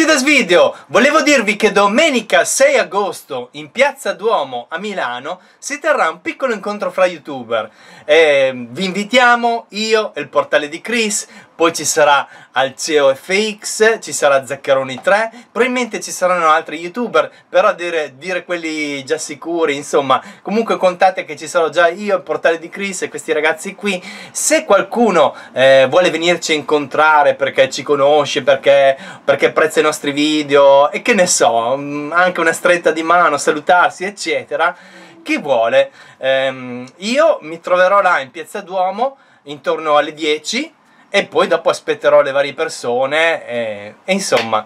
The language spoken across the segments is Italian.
benvenuti da Svideo! Volevo dirvi che domenica 6 agosto in Piazza Duomo a Milano si terrà un piccolo incontro fra youtuber. Eh, vi invitiamo, io e il portale di Chris, poi ci sarà Alceo FX, ci sarà Zaccheroni 3, probabilmente ci saranno altri youtuber, però dire, dire quelli già sicuri, insomma, comunque contate che ci sarò già io, il portale di Chris e questi ragazzi qui. Se qualcuno eh, vuole venirci a incontrare perché ci conosce, perché, perché prezza i nostri nostri video e che ne so, mm, anche una stretta di mano, salutarsi eccetera, chi vuole. Ehm, io mi troverò là in Piazza Duomo intorno alle 10 e poi dopo aspetterò le varie persone e, e insomma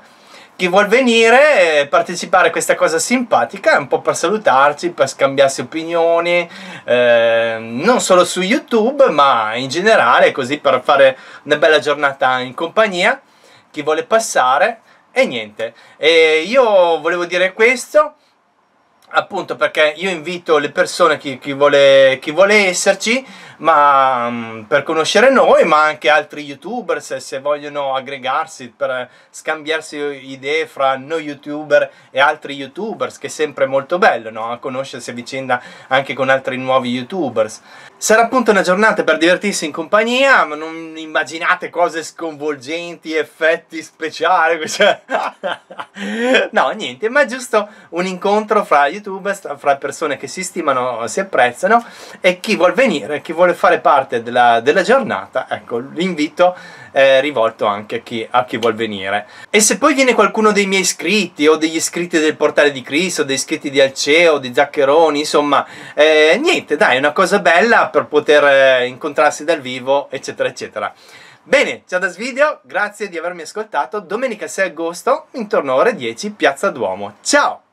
chi vuol venire e eh, partecipare a questa cosa simpatica, è un po' per salutarci, per scambiarsi opinioni, eh, non solo su YouTube, ma in generale, così per fare una bella giornata in compagnia. Chi vuole passare, e niente, e io volevo dire questo appunto perché io invito le persone, chi, chi, vuole, chi vuole, esserci, ma um, per conoscere noi, ma anche altri youtuber, se, se, vogliono aggregarsi per scambiarsi idee fra noi youtuber e altri youtubers, che è sempre molto bello, no? conoscersi a vicenda anche con altri nuovi youtubers. Sarà appunto una giornata per divertirsi in compagnia, ma non immaginate cose sconvolgenti, effetti speciali. Cioè... no, niente, ma è giusto un incontro fra youtuber, fra persone che si stimano, si apprezzano e chi vuol venire, chi vuole fare parte della, della giornata, ecco, l'invito è rivolto anche a chi, a chi vuol venire. E se poi viene qualcuno dei miei iscritti o degli iscritti del Portale di Cristo, degli iscritti di Alceo, di Zaccheroni, insomma, eh, niente, dai, è una cosa bella per poter eh, incontrarsi dal vivo, eccetera, eccetera. Bene, ciao da Svideo, grazie di avermi ascoltato. Domenica 6 agosto, intorno alle ore 10, Piazza Duomo. Ciao!